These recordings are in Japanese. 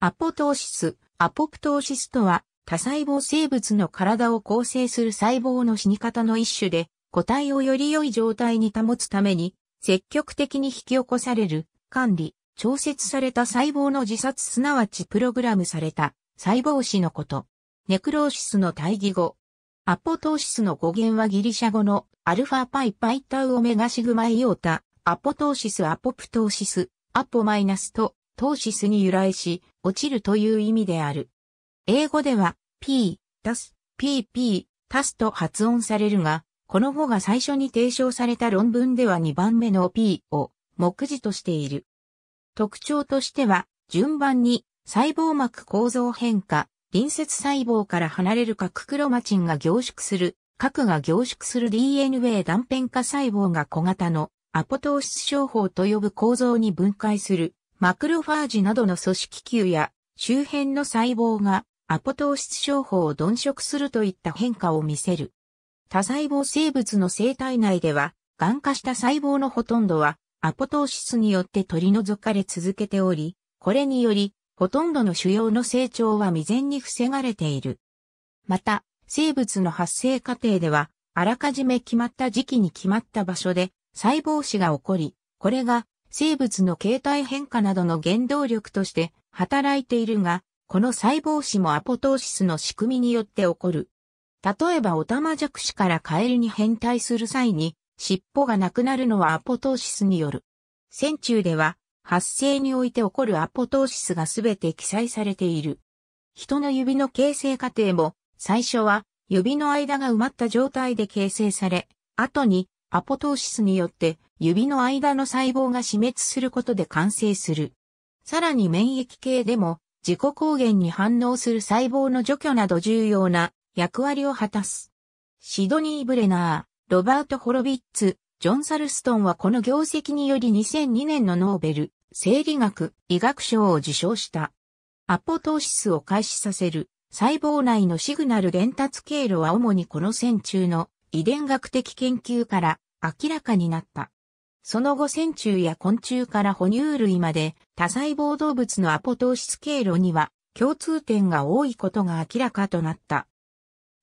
アポトーシス、アポプトーシスとは、多細胞生物の体を構成する細胞の死に方の一種で、個体をより良い状態に保つために、積極的に引き起こされる、管理、調節された細胞の自殺すなわちプログラムされた細胞死のこと。ネクローシスの対義語。アポトーシスの語源はギリシャ語のアルファパイパイタウオメガシグマイオータ、アポトーシスアポプトーシス、アポマイナスとトーシスに由来し、落ちるという意味である。英語では p、たす、pp、たすと発音されるが、この語が最初に提唱された論文では2番目の p を目次としている。特徴としては、順番に細胞膜構造変化、隣接細胞から離れる核クロマチンが凝縮する、核が凝縮する DNA 断片化細胞が小型のアポトーシス症法と呼ぶ構造に分解するマクロファージなどの組織球や周辺の細胞がアポトーシス症法を鈍色するといった変化を見せる。多細胞生物の生体内では、癌化した細胞のほとんどはアポトーシスによって取り除かれ続けており、これにより、ほとんどの腫瘍の成長は未然に防がれている。また、生物の発生過程では、あらかじめ決まった時期に決まった場所で細胞死が起こり、これが生物の形態変化などの原動力として働いているが、この細胞子もアポトーシスの仕組みによって起こる。例えばオタマジャクシからカエルに変態する際に、尻尾がなくなるのはアポトーシスによる。線虫では、発生において起こるアポトーシスがすべて記載されている。人の指の形成過程も、最初は指の間が埋まった状態で形成され、後にアポトーシスによって指の間の細胞が死滅することで完成する。さらに免疫系でも自己抗原に反応する細胞の除去など重要な役割を果たす。シドニー・ブレナー、ロバート・ホロビッツ、ジョン・サルストンはこの業績により2002年のノーベル、生理学、医学賞を受賞した。アポトーシスを開始させる細胞内のシグナル伝達経路は主にこの線中の遺伝学的研究から明らかになった。その後線虫や昆虫から哺乳類まで多細胞動物のアポトーシス経路には共通点が多いことが明らかとなった。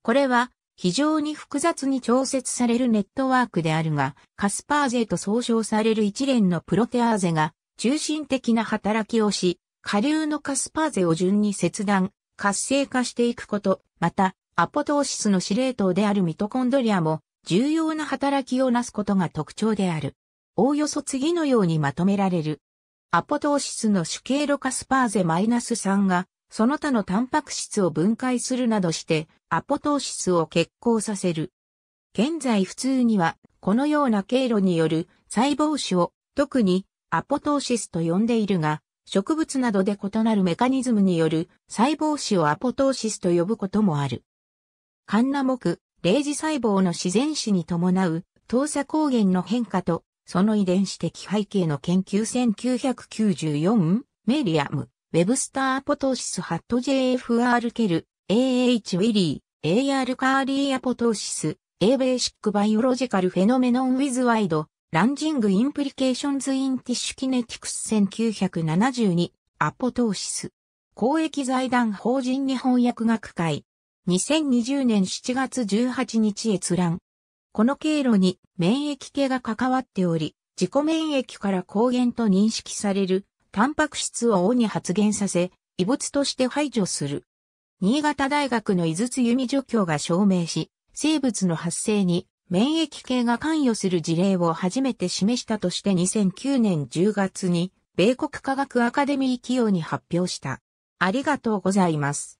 これは非常に複雑に調節されるネットワークであるが、カスパーゼと総称される一連のプロテアーゼが中心的な働きをし、下流のカスパーゼを順に切断、活性化していくこと、また、アポトーシスの司令塔であるミトコンドリアも重要な働きをなすことが特徴である。おおよそ次のようにまとめられる。アポトーシスの主経路カスパーゼマイナス -3 が、その他のタンパク質を分解するなどして、アポトーシスを結行させる。現在普通には、このような経路による細胞種を、特にアポトーシスと呼んでいるが、植物などで異なるメカニズムによる細胞種をアポトーシスと呼ぶこともある。カンナ目、0次細胞の自然死に伴う、糖鎖抗原の変化とその遺伝子的背景の研究1994、メリアム、ウェブスターポトーシスハット JFR ケル、AH ウィリー、AR カーリーアポトーシス、A ベーシックバイオロジカルフェノメノンウィズワイド、ランジングインプリケーションズインティッシュキネティクス1972、アポトーシス。公益財団法人日本薬学会。2020年7月18日閲覧。この経路に免疫系が関わっており、自己免疫から抗原と認識される、タンパク質を主に発現させ、異物として排除する。新潟大学の井筒由美助教が証明し、生物の発生に免疫系が関与する事例を初めて示したとして2009年10月に米国科学アカデミー企業に発表した。ありがとうございます。